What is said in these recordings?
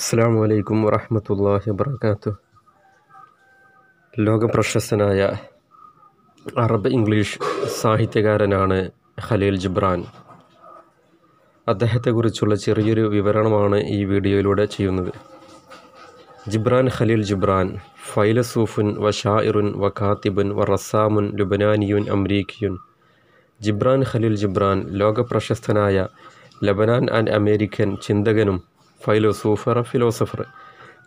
അസ്സാം വലൈക്കും വറഹമത്തല്ലാഹി വാത്തു ലോകപ്രശസ്തനായ അറബ് ഇംഗ്ലീഷ് സാഹിത്യകാരനാണ് ഖലീൽ ജിബ്രാൻ അദ്ദേഹത്തെക്കുറിച്ചുള്ള ചെറിയൊരു വിവരണമാണ് ഈ വീഡിയോയിലൂടെ ചെയ്യുന്നത് ജിബ്രാൻ ഖലീൽ ജിബ്രാൻ ഫൈലസൂഫുൻ വ ഷാഇറുൻ വ ഖാത്തിബുൻ വ റസാമുൻ ലുബനാനിയുൻ അമ്രീഖിയുൻ ജിബ്രാൻ ഖലീൽ ജിബ്രാൻ ലോകപ്രശസ്തനായ ലബനാൻ ആൻഡ് അമേരിക്കൻ ചിന്തകനും ഫൈലോസൂഫർ ഫിലോസഫർ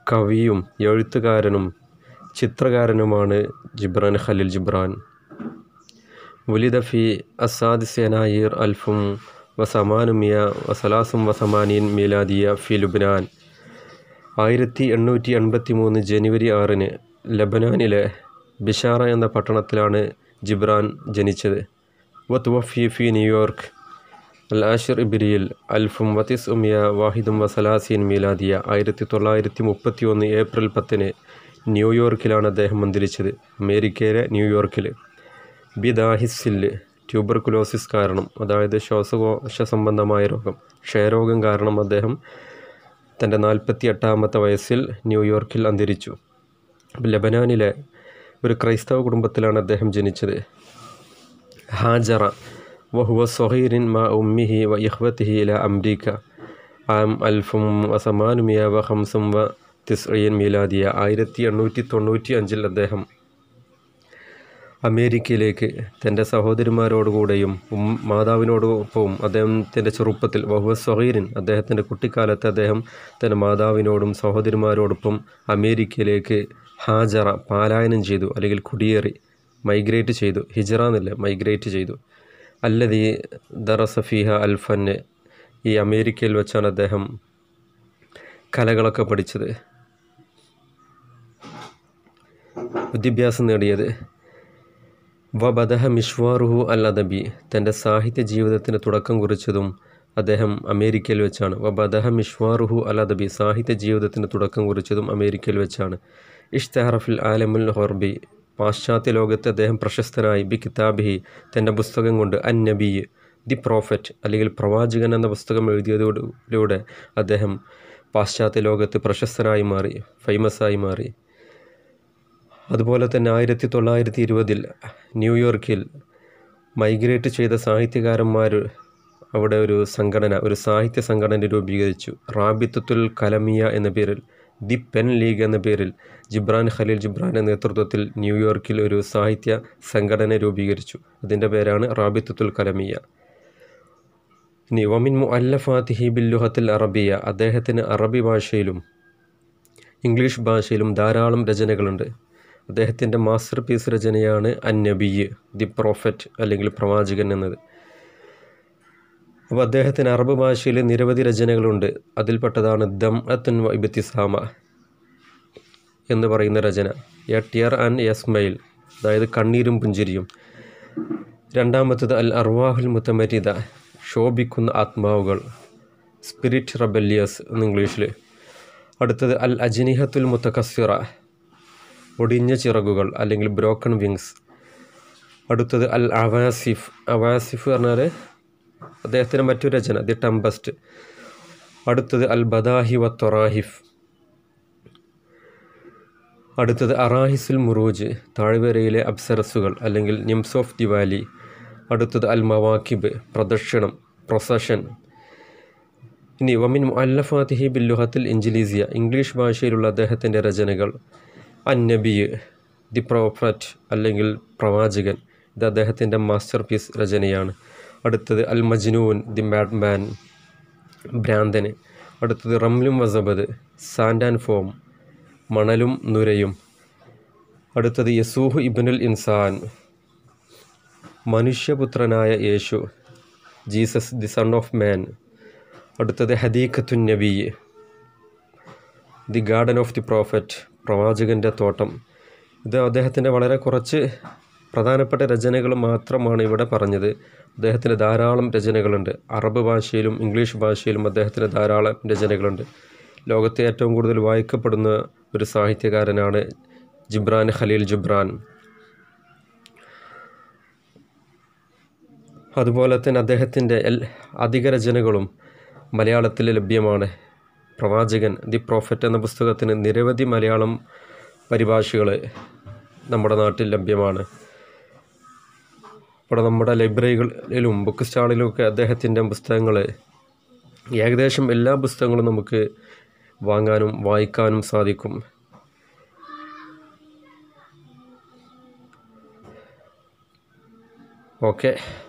കവിയും എഴുത്തുകാരനും ചിത്രകാരനുമാണ് ജിബ്രാൻ ഖലീൽ ജിബ്രാൻ വുലിദഫി സെനായിർ അൽഫും വസമാനുമിയ വസലാസും വസമാനിയൻ മീലാദിയ ഫി ലുബ്നാൻ ആയിരത്തി എണ്ണൂറ്റി എൺപത്തി മൂന്ന് ജനുവരി ആറിന് ലബനാനിലെ ബിഷാറ എന്ന പട്ടണത്തിലാണ് ജിബ്രാൻ ജനിച്ചത് വത്ത് വഫി ഫി ന്യൂയോർക്ക് അൽ ഇബിരിയിൽ അൽഫും വതിസ് ഉമിയ വാഹിദും വസലാസീൻ മീലാദിയ ആയിരത്തി തൊള്ളായിരത്തി മുപ്പത്തി ഒന്ന് ഏപ്രിൽ പത്തിന് ന്യൂയോർക്കിലാണ് അദ്ദേഹം അന്തരിച്ചത് അമേരിക്കയിലെ ന്യൂയോർക്കിൽ ബിദാഹിസില് ട്യൂബർകുലോസിസ് കാരണം അതായത് ശ്വാസകോശ സംബന്ധമായ രോഗം ക്ഷയരോഗം കാരണം അദ്ദേഹം തൻ്റെ നാൽപ്പത്തി എട്ടാമത്തെ വയസ്സിൽ ന്യൂയോർക്കിൽ അന്തരിച്ചു ലബനാനിലെ ഒരു ക്രൈസ്തവ കുടുംബത്തിലാണ് അദ്ദേഹം ജനിച്ചത് ഹാജറ വഹുവ സൊഹീരിൻ മാ ഉമ്മിഹി വ ഇഹ്വത്തിഹി ഇല അംരീക്ക ആം അൽഫും അസമാനുമിയ വ ഹംസും വ തിസ്റിയൻ മീലാദിയ ആയിരത്തി എണ്ണൂറ്റി തൊണ്ണൂറ്റി അഞ്ചിൽ അദ്ദേഹം അമേരിക്കയിലേക്ക് തൻ്റെ സഹോദരിമാരോടുകൂടെയും മാതാവിനോടൊപ്പവും അദ്ദേഹത്തിൻ്റെ ചെറുപ്പത്തിൽ വഹുവ സൊഹീരിൻ അദ്ദേഹത്തിൻ്റെ കുട്ടിക്കാലത്ത് അദ്ദേഹം തൻ്റെ മാതാവിനോടും സഹോദരിമാരോടൊപ്പം അമേരിക്കയിലേക്ക് ഹാജറ പാലായനം ചെയ്തു അല്ലെങ്കിൽ കുടിയേറി മൈഗ്രേറ്റ് ചെയ്തു ഹിജറ എന്നല്ല മൈഗ്രേറ്റ് ചെയ്തു അല്ലതി ദറസഫീഹ അൽഫൻ ഈ അമേരിക്കയിൽ വെച്ചാണ് അദ്ദേഹം കലകളൊക്കെ പഠിച്ചത് വിദ്യാഭ്യാസം നേടിയത് വബദഹ മിഷ്വാറുഹു അൽ അദബി തൻ്റെ സാഹിത്യ ജീവിതത്തിന് തുടക്കം കുറിച്ചതും അദ്ദേഹം അമേരിക്കയിൽ വെച്ചാണ് വബദഹ മിഷ്വാറുഹു അൽ അദബി സാഹിത്യ ജീവിതത്തിന് തുടക്കം കുറിച്ചതും അമേരിക്കയിൽ വെച്ചാണ് ഇഷ്തഹറഫിൽ ആലമുൽ ഹോർബി പാശ്ചാത്യ ലോകത്ത് അദ്ദേഹം പ്രശസ്തനായി ബി കിതാബിഹി തൻ്റെ പുസ്തകം കൊണ്ട് അൻ നബി ദി പ്രോഫറ്റ് അല്ലെങ്കിൽ പ്രവാചകൻ എന്ന പുസ്തകം എഴുതിയതിലൂടെ അദ്ദേഹം പാശ്ചാത്യ ലോകത്ത് പ്രശസ്തനായി മാറി ഫേമസായി മാറി അതുപോലെ തന്നെ ആയിരത്തി തൊള്ളായിരത്തി ഇരുപതിൽ ന്യൂയോർക്കിൽ മൈഗ്രേറ്റ് ചെയ്ത സാഹിത്യകാരന്മാർ അവിടെ ഒരു സംഘടന ഒരു സാഹിത്യ സംഘടന രൂപീകരിച്ചു റാബിത്തുൽ കലമിയ എന്ന പേരിൽ ദി പെൻ ലീഗ് എന്ന പേരിൽ ജിബ്രാൻ ഖലീൽ ജിബ്രാൻ്റെ നേതൃത്വത്തിൽ ന്യൂയോർക്കിൽ ഒരു സാഹിത്യ സംഘടന രൂപീകരിച്ചു അതിൻ്റെ പേരാണ് റാബിത്തുൽ കലമിയ ഇനി വമിൻ മുഅല്ലഫാത്തിഹി ബില്ലുഹത്തിൽ അറബിയ അദ്ദേഹത്തിന് അറബി ഭാഷയിലും ഇംഗ്ലീഷ് ഭാഷയിലും ധാരാളം രചനകളുണ്ട് അദ്ദേഹത്തിൻ്റെ മാസ്റ്റർ പീസ് രചനയാണ് അന്നബിയ് ദി പ്രോഫറ്റ് അല്ലെങ്കിൽ പ്രവാചകൻ എന്നത് അപ്പോൾ അദ്ദേഹത്തിന് അറബ് ഭാഷയിൽ നിരവധി രചനകളുണ്ട് അതിൽപ്പെട്ടതാണ് ദം അത്തുൻ വൈബത്തിസാമ എന്ന് പറയുന്ന രചന എ ടിയർ ആൻഡ് യസ്മയിൽ അതായത് കണ്ണീരും പുഞ്ചിരിയും രണ്ടാമത്തത് അൽ അർവാഹുൽ മുത്തമരിത ശോഭിക്കുന്ന ആത്മാവുകൾ സ്പിരിറ്റ് റബല്യസ് എന്ന് ഇംഗ്ലീഷിൽ അടുത്തത് അൽ അജ്നിഹത്തുൽ മുത്തഖസിറ ഒടിഞ്ഞ ചിറകുകൾ അല്ലെങ്കിൽ ബ്രോക്കൺ വിങ്സ് അടുത്തത് അൽ അവാസിഫ് അവാസിഫ് പറഞ്ഞാൽ അദ്ദേഹത്തിൻ്റെ മറ്റു രചന ദി ടെംബസ്റ്റ് അടുത്തത് അൽ ബദാഹി വ തൊറാഹിഫ് അടുത്തത് അറാഹിസുൽ മുറൂജ് താഴ്വരയിലെ അബ്സരസുകൾ അല്ലെങ്കിൽ നിംസ് ഓഫ് ദിവാലി അടുത്തത് അൽ മവാക്കിബ് പ്രദക്ഷിണം പ്രൊസഷൻ ഇനി വമിൻ അല്ലഫാത്തിഹി ബില്ലുഹത്തിൽ ഇഞ്ചിലീസിയ ഇംഗ്ലീഷ് ഭാഷയിലുള്ള അദ്ദേഹത്തിൻ്റെ രചനകൾ നബിയ് ദി പ്രോഫറ്റ് അല്ലെങ്കിൽ പ്രവാചകൻ ഇത് അദ്ദേഹത്തിൻ്റെ മാസ്റ്റർ പീസ് രചനയാണ് അടുത്തത് അൽ മജ്നൂൻ ദി മാഡ് മാൻ ഭ്രാന്തന് അടുത്തത് റംലും വസബദ് സാൻഡ് ആൻഡ് ഫോം മണലും നുരയും അടുത്തത് യസൂഹ് ഇബ്നുൽ ഇൻസാൻ മനുഷ്യപുത്രനായ യേശു Jesus the son of man അടുത്തത് ഹദീഖത്തുൻ നബി the garden of the prophet പ്രവാചകൻ്റെ തോട്ടം ഇത് അദ്ദേഹത്തിൻ്റെ വളരെ കുറച്ച് പ്രധാനപ്പെട്ട രചനകൾ മാത്രമാണ് ഇവിടെ പറഞ്ഞത് അദ്ദേഹത്തിന് ധാരാളം രചനകളുണ്ട് അറബ് ഭാഷയിലും ഇംഗ്ലീഷ് ഭാഷയിലും അദ്ദേഹത്തിന് ധാരാളം രചനകളുണ്ട് ലോകത്തെ ഏറ്റവും കൂടുതൽ വായിക്കപ്പെടുന്ന ഒരു സാഹിത്യകാരനാണ് ജിബ്രാൻ ഖലീൽ ജിബ്രാൻ അതുപോലെ തന്നെ അദ്ദേഹത്തിൻ്റെ എൽ അധിക രചനകളും മലയാളത്തിൽ ലഭ്യമാണ് പ്രവാചകൻ ദി പ്രോഫറ്റ് എന്ന പുസ്തകത്തിന് നിരവധി മലയാളം പരിഭാഷകൾ നമ്മുടെ നാട്ടിൽ ലഭ്യമാണ് ഇവിടെ നമ്മുടെ ലൈബ്രറികളിലും ബുക്ക് സ്റ്റാളിലുമൊക്കെ അദ്ദേഹത്തിൻ്റെ പുസ്തകങ്ങൾ ഏകദേശം എല്ലാ പുസ്തകങ്ങളും നമുക്ക് വാങ്ങാനും വായിക്കാനും സാധിക്കും ഓക്കെ